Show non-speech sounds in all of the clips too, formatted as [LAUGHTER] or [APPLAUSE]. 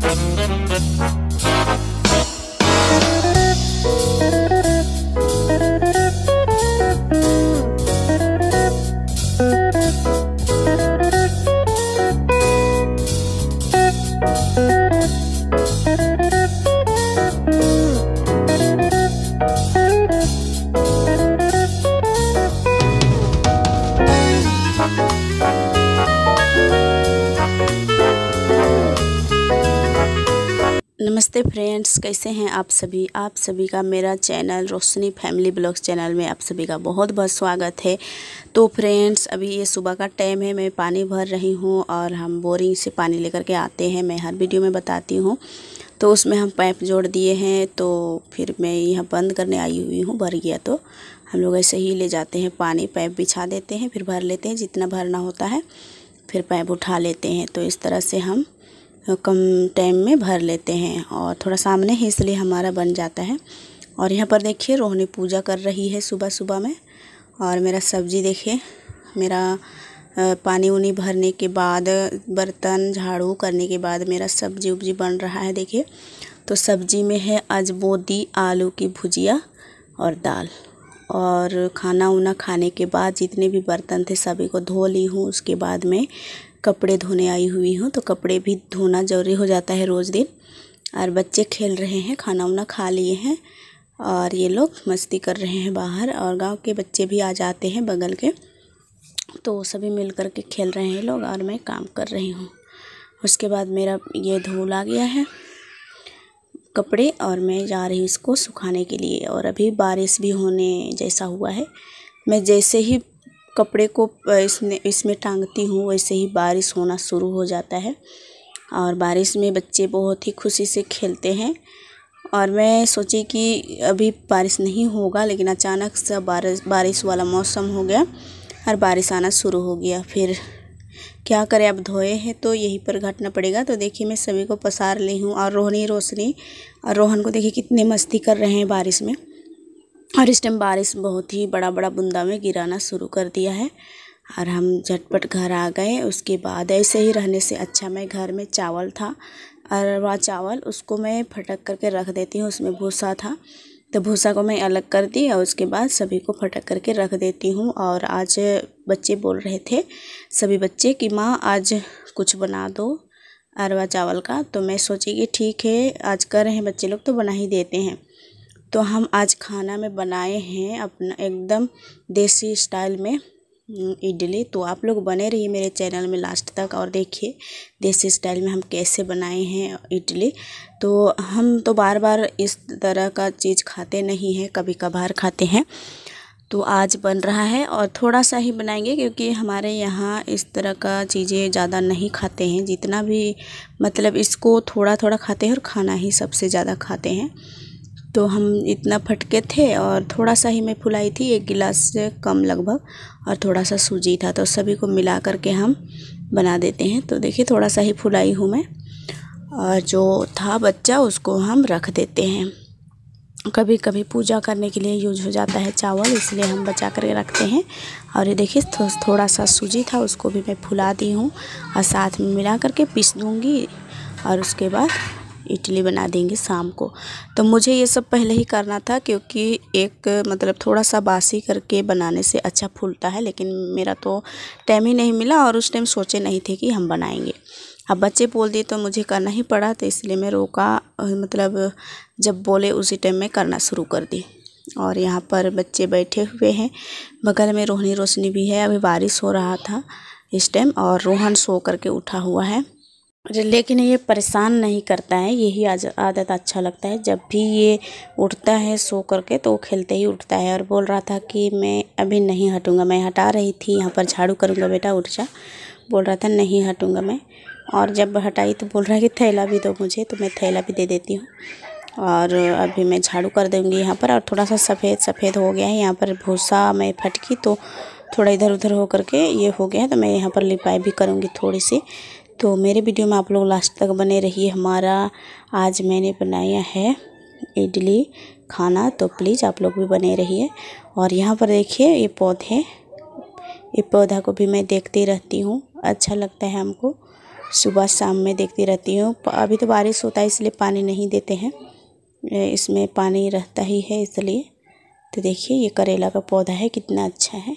Thank you. नमस्ते friends कैसे हैं आप सभी आप सभी का मेरा channel Roshni family blogs channel में आप सभी का बहुत बहुत स्वागत है तो फ्रेंड्स अभी ये सुबह का टाइम है मैं पानी भर रही हूँ और हम बोरिंग से पानी लेकर के आते हैं मैं हर वीडियो में बताती हूँ तो उसमें हम पाइप जोड़ दिए हैं तो फिर मैं यहाँ बंद करने आई हुई हूँ भर गया तो हम लोग ऐसे ही ले जाते हैं पानी पाइप बिछा देते हैं फिर भर लेते हैं जितना भरना होता है फिर पाइप उठा लेते हैं तो इस तरह से हम कम टाइम में भर लेते हैं और थोड़ा सामने ही इसलिए हमारा बन जाता है और यहाँ पर देखिए रोहनी पूजा कर रही है सुबह सुबह में और मेरा सब्जी देखिए मेरा पानी उनी भरने के बाद बर्तन झाड़ू करने के बाद मेरा सब्जी उब्जी बन रहा है देखिए तो सब्जी में है बोदी आलू की भुजिया और दाल और खाना उना खाने के बाद जितने भी बर्तन थे सभी को धो ली हूँ उसके बाद में कपड़े धोने आई हुई हूँ तो कपड़े भी धोना ज़रूरी हो जाता है रोज़ दिन और बच्चे खेल रहे हैं खाना उना खा लिए हैं और ये लोग मस्ती कर रहे हैं बाहर और गांव के बच्चे भी आ जाते हैं बगल के तो सभी मिल कर के खेल रहे हैं लोग और मैं काम कर रही हूँ उसके बाद मेरा ये धूल आ गया है कपड़े और मैं जा रही हूँ इसको सुखाने के लिए और अभी बारिश भी होने जैसा हुआ है मैं जैसे ही कपड़े को इसने इसमें टांगती हूँ वैसे ही बारिश होना शुरू हो जाता है और बारिश में बच्चे बहुत ही खुशी से खेलते हैं और मैं सोची कि अभी बारिश नहीं होगा लेकिन अचानक से बारिश बारिश वाला मौसम हो गया और बारिश आना शुरू हो गया फिर क्या करें अब धोए हैं तो यहीं पर घटना पड़ेगा तो देखिए मैं सभी को पसार ली हूँ और रोहनी रोशनी और रोहन को देखिए कितने मस्ती कर रहे हैं बारिश में और इस टाइम बारिश बहुत ही बड़ा बड़ा बूंदा में गिराना शुरू कर दिया है और हम झटपट घर आ गए उसके बाद ऐसे ही रहने से अच्छा मैं घर में चावल था अरवा चावल उसको मैं फटक करके रख देती हूँ उसमें भूसा था तो भूसा को मैं अलग कर दी और उसके बाद सभी को फटक करके रख देती हूँ और आज बच्चे बोल रहे थे सभी बच्चे कि माँ आज कुछ बना दो अरवा चावल का तो मैं सोची कि ठीक है आज कर रहे हैं बच्चे लोग तो बना ही देते हैं तो हम आज खाना में बनाए हैं अपना एकदम देसी स्टाइल में हम्म, इडली तो आप लोग बने रहिए मेरे चैनल में लास्ट तक और देखिए देसी स्टाइल में हम कैसे बनाए हैं इडली तो हम तो बार बार इस तरह का चीज़ खाते नहीं हैं कभी कभार खाते हैं तो आज बन रहा है और थोड़ा सा ही बनाएंगे क्योंकि हमारे यहाँ इस तरह का चीज़ें ज़्यादा नहीं खाते हैं जितना भी मतलब इसको थोड़ा थोड़ा खाते हैं और खाना ही सबसे ज़्यादा खाते हैं तो हम इतना फटके थे और थोड़ा सा ही मैं फुलाई थी एक गिलास से कम लगभग और थोड़ा सा सूजी था तो सभी को मिला करके हम बना देते हैं तो देखिए थोड़ा सा ही फुलाई हूँ मैं और जो था बच्चा उसको हम रख देते हैं कभी कभी पूजा करने के लिए यूज हो जाता है चावल इसलिए हम बचा करके रखते हैं और ये देखिए थो, थोड़ा सा सूजी था उसको भी मैं फुला दी हूँ और साथ में मिला करके पीस दूँगी और उसके बाद इडली बना देंगे शाम को तो मुझे ये सब पहले ही करना था क्योंकि एक मतलब थोड़ा सा बासी करके बनाने से अच्छा फूलता है लेकिन मेरा तो टाइम ही नहीं मिला और उस टाइम सोचे नहीं थे कि हम बनाएंगे अब बच्चे बोल दिए तो मुझे करना ही पड़ा तो इसलिए मैं रोका मतलब जब बोले उसी टाइम में करना शुरू कर दी और यहाँ पर बच्चे बैठे हुए हैं बगल में रोहनी रोशनी भी है अभी बारिश हो रहा था इस टाइम और रोहन सो करके उठा हुआ है लेकिन ये परेशान नहीं करता है यही आदत अच्छा लगता है जब भी ये उठता है सो करके तो वो खेलते ही उठता है और बोल रहा था कि मैं अभी नहीं हटूंगा मैं हटा रही थी यहाँ पर झाड़ू करूँगा बेटा उठ जा बोल रहा था नहीं हटूँगा मैं और जब हटाई तो बोल रहा है कि थैला भी दो मुझे तो मैं थैला भी दे देती हूँ और अभी मैं झाड़ू कर दूँगी यहाँ पर और थोड़ा सा सफ़ेद सफ़ेद हो गया है यहाँ पर भूसा मैं फटकी तो थोड़ा इधर उधर हो करके ये हो गया है तो मैं यहाँ पर लिपाई भी करूँगी थोड़ी सी तो मेरे वीडियो में आप लोग लास्ट तक बने रहिए हमारा आज मैंने बनाया है इडली खाना तो प्लीज़ आप लोग भी बने रहिए और यहाँ पर देखिए ये पौधे ये पौधा को भी मैं देखती रहती हूँ अच्छा लगता है हमको सुबह शाम में देखती रहती हूँ अभी तो बारिश होता है इसलिए पानी नहीं देते हैं इसमें पानी रहता ही है इसलिए तो देखिए ये करेला का पौधा है कितना अच्छा है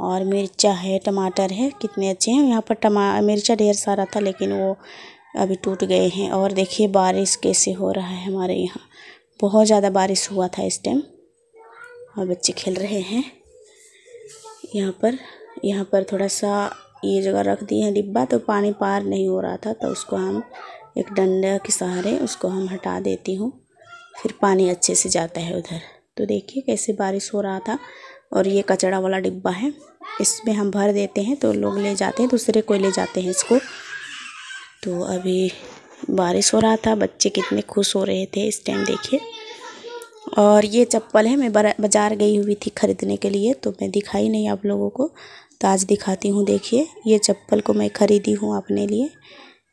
और मिर्चा है टमाटर है कितने अच्छे हैं यहाँ पर टमा मिर्चा ढेर सारा था लेकिन वो अभी टूट गए हैं और देखिए बारिश कैसे हो रहा है हमारे यहाँ बहुत ज़्यादा बारिश हुआ था इस टाइम और बच्चे खेल रहे हैं यहाँ पर यहाँ पर थोड़ा सा ये जगह रख दिए हैं डिब्बा तो पानी पार नहीं हो रहा था तो उसको हम एक डंडा के सहारे उसको हम हटा देती हूँ फिर पानी अच्छे से जाता है उधर तो देखिए कैसे बारिश हो रहा था और ये कचड़ा वाला डिब्बा है इसमें हम भर देते हैं तो लोग ले जाते हैं दूसरे कोई ले जाते हैं इसको तो अभी बारिश हो रहा था बच्चे कितने खुश हो रहे थे इस टाइम देखिए और ये चप्पल है मैं बाज़ार गई हुई थी ख़रीदने के लिए तो मैं दिखाई नहीं आप लोगों को तो आज दिखाती हूँ देखिए ये चप्पल को मैं ख़रीदी हूँ अपने लिए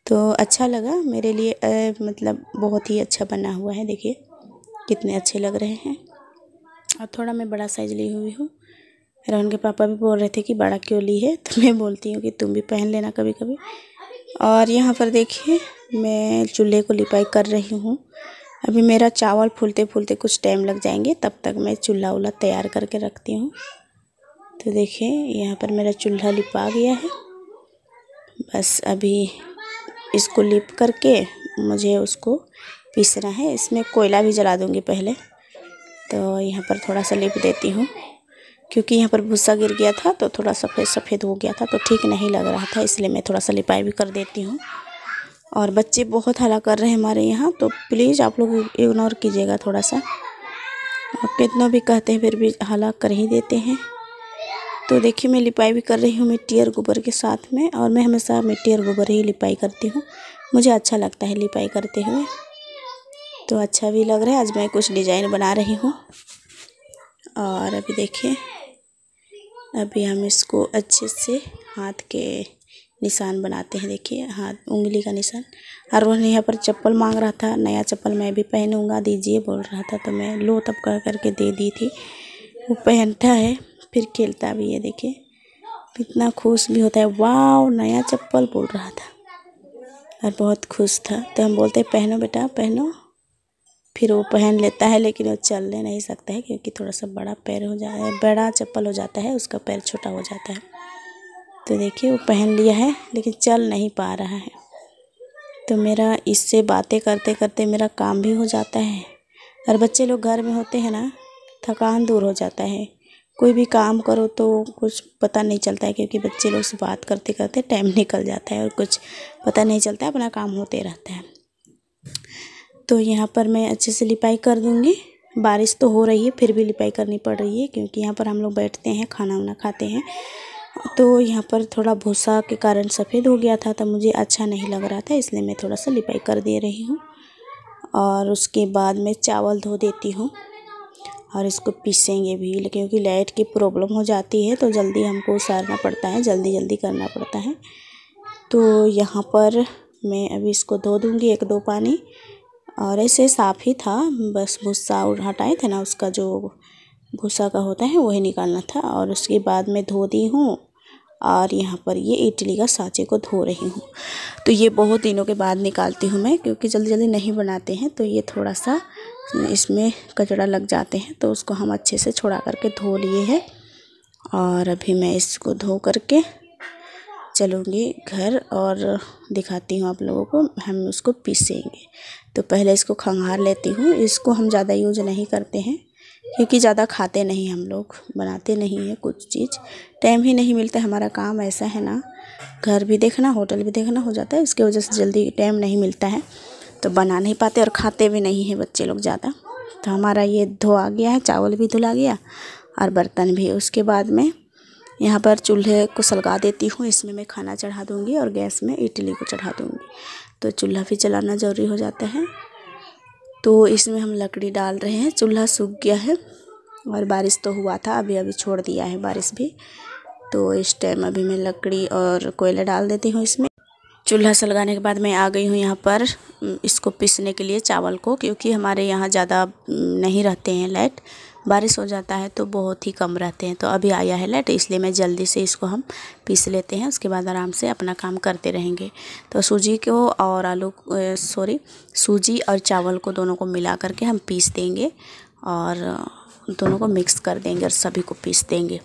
तो अच्छा लगा मेरे लिए ए, मतलब बहुत ही अच्छा बना हुआ है देखिए कितने अच्छे लग रहे हैं और थोड़ा मैं बड़ा साइज़ ली हुई हूँ रोहन के पापा भी बोल रहे थे कि बड़ा क्यों ली है [LAUGHS] तो मैं बोलती हूँ कि तुम भी पहन लेना कभी कभी और यहाँ पर देखिए मैं चूल्हे को लिपाई कर रही हूँ अभी मेरा चावल फूलते फूलते कुछ टाइम लग जाएंगे तब तक मैं चूल्हा उल्हा तैयार करके रखती हूँ तो देखिए यहाँ पर मेरा चूल्हा लिपा गया है बस अभी इसको लिप करके मुझे उसको पीसना है इसमें कोयला भी जला दूँगी पहले तो यहाँ पर थोड़ा सा लिप देती हूँ क्योंकि यहाँ पर भूसा गिर गया था तो थोड़ा सफ़ेद सफ़ेद हो गया था तो ठीक नहीं लग रहा था इसलिए मैं थोड़ा सा लिपाई भी कर देती हूँ और बच्चे बहुत हला कर रहे हैं हमारे यहाँ तो प्लीज़ आप लोग इग्नोर कीजिएगा थोड़ा सा आप कितना भी कहते हैं फिर भी हला कर ही देते हैं तो देखिए मैं लिपाई भी कर रही हूँ मिट्टी और गोबर के साथ में और मैं हमेशा मिट्टी और गोबर ही लिपाई करती हूँ मुझे अच्छा लगता है लिपाई करते हुए तो अच्छा भी लग रहा है आज मैं कुछ डिज़ाइन बना रही हूँ और अभी देखिए अभी हम इसको अच्छे से हाथ के निशान बनाते हैं देखिए हाथ उंगली का निशान रोज यहाँ पर चप्पल मांग रहा था नया चप्पल मैं भी पहनूंगा दीजिए बोल रहा था तो मैं लो तब कह करके दे दी थी वो पहनता है फिर खेलता भी है देखिए इतना खुश भी होता है वाह नया चप्पल बोल रहा था और बहुत खुश था तो हम बोलते पहनो बेटा पहनो फिर वो पहन लेता है लेकिन वो चलने नहीं सकता है क्योंकि थोड़ा सा बड़ा पैर हो जाता है बड़ा चप्पल हो जाता है उसका पैर छोटा हो जाता है तो देखिए वो पहन लिया है लेकिन चल नहीं पा रहा है तो मेरा इससे बातें करते करते मेरा काम भी हो जाता है और बच्चे लोग घर में होते हैं ना थकान दूर हो जाता है कोई भी काम करो तो कुछ पता नहीं चलता है क्योंकि बच्चे लोग से बात करते करते टाइम निकल जाता है और कुछ पता नहीं चलता है अपना काम होते रहता है तो यहाँ पर मैं अच्छे से लिपाई कर दूँगी बारिश तो हो रही है फिर भी लिपाई करनी पड़ रही है क्योंकि यहाँ पर हम लोग बैठते हैं खाना वाना खाते हैं तो यहाँ पर थोड़ा भूसा के कारण सफ़ेद हो गया था तो मुझे अच्छा नहीं लग रहा था इसलिए मैं थोड़ा सा लिपाई कर दे रही हूँ और उसके बाद मैं चावल धो देती हूँ और इसको पीसेंगे भी क्योंकि लाइट की प्रॉब्लम हो जाती है तो जल्दी हमको उसारना पड़ता है जल्दी जल्दी करना पड़ता है तो यहाँ पर मैं अभी इसको धो दूँगी एक दो पानी और ऐसे साफ ही था बस भूसा और हटाए थे ना उसका जो भूसा का होता है वही निकालना था और उसके बाद मैं धो दी हूँ और यहाँ पर ये इडली का साँचे को धो रही हूँ तो ये बहुत दिनों के बाद निकालती हूँ मैं क्योंकि जल्दी जल्दी नहीं बनाते हैं तो ये थोड़ा सा इसमें कचड़ा लग जाते हैं तो उसको हम अच्छे से छुड़ा करके धो लिए हैं और अभी मैं इसको धो करके चलूँगी घर और दिखाती हूँ आप लोगों को हम उसको पीसेंगे तो पहले इसको खंगार लेती हूँ इसको हम ज़्यादा यूज नहीं करते हैं क्योंकि ज़्यादा खाते नहीं हम लोग बनाते नहीं हैं कुछ चीज़ टाइम ही नहीं मिलता हमारा काम ऐसा है ना घर भी देखना होटल भी देखना हो जाता है इसकी वजह से जल्दी टाइम नहीं मिलता है तो बना नहीं पाते और खाते भी नहीं हैं बच्चे लोग ज़्यादा तो हमारा ये धोआ गया है चावल भी धुला गया और बर्तन भी उसके बाद में यहाँ पर चूल्हे को सलगा देती हूँ इसमें मैं खाना चढ़ा दूँगी और गैस में इडली को चढ़ा दूँगी तो चूल्हा भी चलाना ज़रूरी हो जाता है तो इसमें हम लकड़ी डाल रहे हैं चूल्हा सूख गया है और बारिश तो हुआ था अभी अभी छोड़ दिया है बारिश भी तो इस टाइम अभी मैं लकड़ी और कोयला डाल देती हूँ इसमें चूल्हा सलगाने के बाद मैं आ गई हूँ यहाँ पर इसको पीसने के लिए चावल को क्योंकि हमारे यहाँ ज़्यादा नहीं रहते हैं लाइट बारिश हो जाता है तो बहुत ही कम रहते हैं तो अभी आया है लाइट इसलिए मैं जल्दी से इसको हम पीस लेते हैं उसके बाद आराम से अपना काम करते रहेंगे तो सूजी को और आलू सॉरी सूजी और चावल को दोनों को मिला करके हम पीस देंगे और दोनों को मिक्स कर देंगे और सभी को पीस देंगे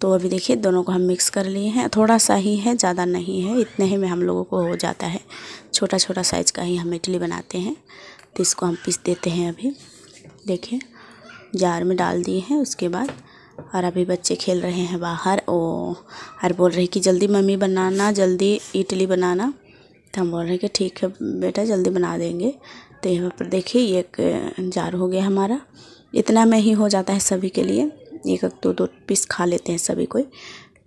तो अभी देखिए दोनों को हम मिक्स कर लिए हैं थोड़ा सा ही है ज़्यादा नहीं है इतने ही में हम लोगों को हो जाता है छोटा छोटा साइज़ का ही हम इडली बनाते हैं तो इसको हम पीस देते हैं अभी देखिए जार में डाल दिए हैं उसके बाद और अभी बच्चे खेल रहे हैं बाहर ओ और बोल रहे कि जल्दी मम्मी बनाना जल्दी इडली बनाना तो हम बोल रहे कि ठीक है बेटा जल्दी बना देंगे तो यहाँ पर देखिए एक जार हो गया हमारा इतना में ही हो जाता है सभी के लिए एक एक दो दो पीस खा लेते हैं सभी कोई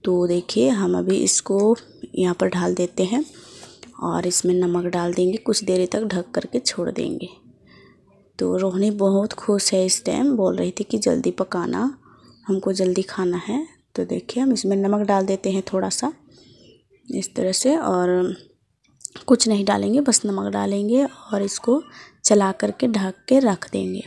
तो देखिए हम अभी इसको यहाँ पर डाल देते हैं और इसमें नमक डाल देंगे कुछ देर तक ढक करके छोड़ देंगे तो रोहिणी बहुत खुश है इस टाइम बोल रही थी कि जल्दी पकाना हमको जल्दी खाना है तो देखिए हम इसमें नमक डाल देते हैं थोड़ा सा इस तरह से और कुछ नहीं डालेंगे बस नमक डालेंगे और इसको चला करके ढक के रख देंगे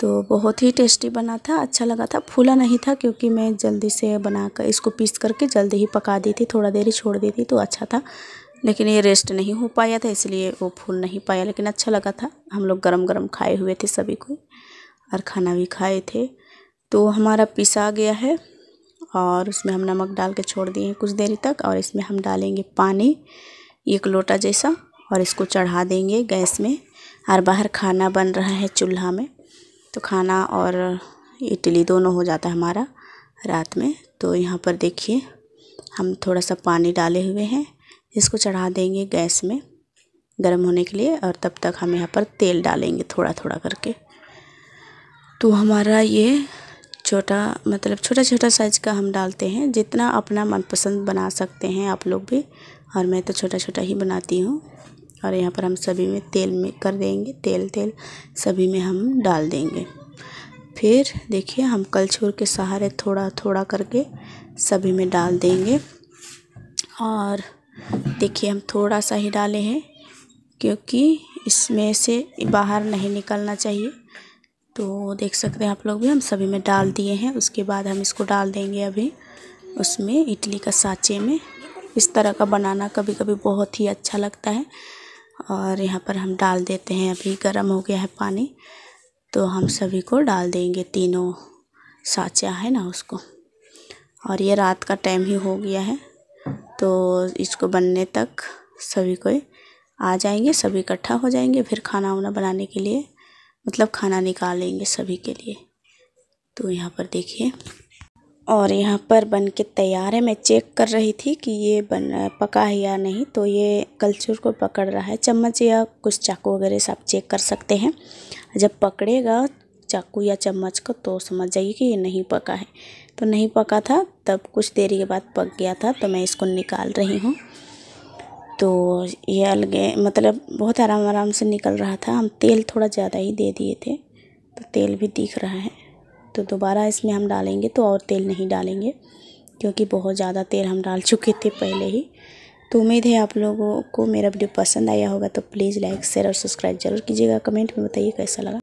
तो बहुत ही टेस्टी बना था अच्छा लगा था फूला नहीं था क्योंकि मैं जल्दी से बना कर इसको पीस करके जल्दी ही पका दी थी थोड़ा देर ही छोड़ दी थी तो अच्छा था लेकिन ये रेस्ट नहीं हो पाया था इसलिए वो फूल नहीं पाया लेकिन अच्छा लगा था हम लोग गरम गरम खाए हुए थे सभी को और खाना भी खाए थे तो हमारा पिसा गया है और उसमें हम नमक डाल के छोड़ दिए हैं कुछ देर तक और इसमें हम डालेंगे पानी एक लोटा जैसा और इसको चढ़ा देंगे गैस में और बाहर खाना बन रहा है चूल्हा में तो खाना और इडली दोनों हो जाता है हमारा रात में तो यहाँ पर देखिए हम थोड़ा सा पानी डाले हुए हैं इसको चढ़ा देंगे गैस में गर्म होने के लिए और तब तक हम यहाँ पर तेल डालेंगे थोड़ा थोड़ा करके तो हमारा ये छोटा मतलब छोटा छोटा साइज़ का हम डालते हैं जितना अपना मनपसंद बना सकते हैं आप लोग भी और मैं तो छोटा छोटा ही बनाती हूँ और यहाँ पर हम सभी में तेल में कर देंगे तेल तेल सभी में हम डाल देंगे फिर देखिए हम कलछुर के सहारे थोड़ा थोड़ा करके सभी में डाल देंगे और देखिए हम थोड़ा सा ही डाले हैं क्योंकि इसमें से बाहर नहीं निकलना चाहिए तो देख सकते हैं आप लोग भी हम सभी में डाल दिए हैं उसके बाद हम इसको डाल देंगे अभी उसमें इडली का साँचे में इस तरह का बनाना कभी कभी बहुत ही अच्छा लगता है और यहाँ पर हम डाल देते हैं अभी गर्म हो गया है पानी तो हम सभी को डाल देंगे तीनों साँचा है ना उसको और ये रात का टाइम ही हो गया है तो इसको बनने तक सभी कोई आ जाएंगे सभी इकट्ठा हो जाएंगे फिर खाना वाना बनाने के लिए मतलब खाना निकालेंगे सभी के लिए तो यहाँ पर देखिए और यहाँ पर बन के तैयार है मैं चेक कर रही थी कि ये बन पका है या नहीं तो ये कल्चर को पकड़ रहा है चम्मच या कुछ चाकू वगैरह से आप चेक कर सकते हैं जब पकड़ेगा चाकू या चम्मच को तो समझ जाइए कि ये नहीं पका है तो नहीं पका था तब कुछ देर के बाद पक गया था तो मैं इसको निकाल रही हूँ तो ये अलगे मतलब बहुत आराम आराम से निकल रहा था हम तेल थोड़ा ज़्यादा ही दे दिए थे तो तेल भी दिख रहा है तो दोबारा इसमें हम डालेंगे तो और तेल नहीं डालेंगे क्योंकि बहुत ज़्यादा तेल हम डाल चुके थे पहले ही तो उम्मीद है आप लोगों को मेरा वीडियो पसंद आया होगा तो प्लीज़ लाइक शेयर और सब्सक्राइब जरूर कीजिएगा कमेंट में बताइए कैसा लगा